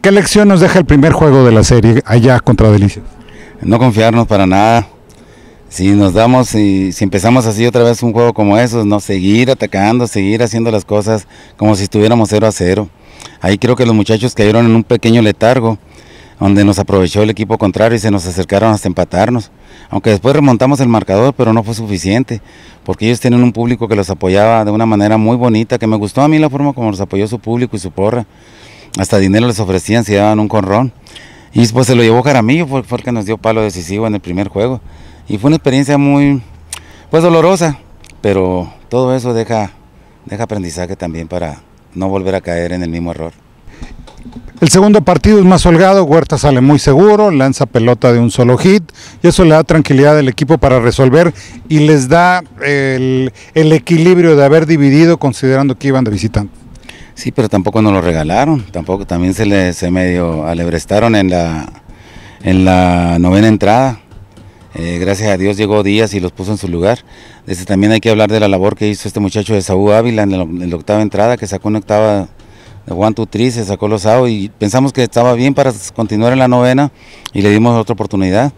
¿Qué lección nos deja el primer juego de la serie allá contra Delicias? No confiarnos para nada. Si nos damos y si empezamos así otra vez un juego como eso, no seguir atacando, seguir haciendo las cosas como si estuviéramos 0 a 0. Ahí creo que los muchachos cayeron en un pequeño letargo donde nos aprovechó el equipo contrario y se nos acercaron hasta empatarnos. Aunque después remontamos el marcador, pero no fue suficiente, porque ellos tienen un público que los apoyaba de una manera muy bonita, que me gustó a mí la forma como los apoyó su público y su porra hasta dinero les ofrecían si daban un conrón. Y después pues se lo llevó Jaramillo, fue, nos dio palo decisivo en el primer juego. Y fue una experiencia muy, pues dolorosa, pero todo eso deja, deja aprendizaje también para no volver a caer en el mismo error. El segundo partido es más holgado, Huerta sale muy seguro, lanza pelota de un solo hit y eso le da tranquilidad al equipo para resolver y les da el equilibrio de haber dividido considerando que iban de visitante. Sí, pero tampoco nos lo regalaron, tampoco, también se le se medio alebrestaron en la, en la novena entrada. Eh, gracias a Dios llegó Díaz y los puso en su lugar. Desde también hay que hablar de la labor que hizo este muchacho de Saúl Ávila en la, octava entrada, que sacó una octava de Juan Tutri, se sacó los AO y pensamos que estaba bien para continuar en la novena y le dimos otra oportunidad.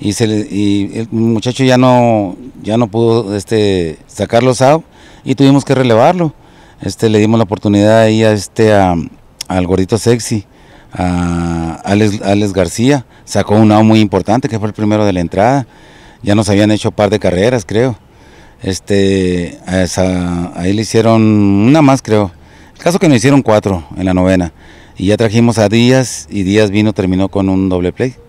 Y, se y el muchacho ya no, ya no pudo este, sacar los AO y tuvimos que relevarlo. Este, le dimos la oportunidad ahí a este, a, al gordito sexy, a Alex, García. Sacó un out muy importante, que fue el primero de la entrada. Ya nos habían hecho un par de carreras, creo. Este, a ahí le hicieron una más, creo. El caso que nos hicieron cuatro en la novena. Y ya trajimos a Díaz y Díaz vino, terminó con un doble play.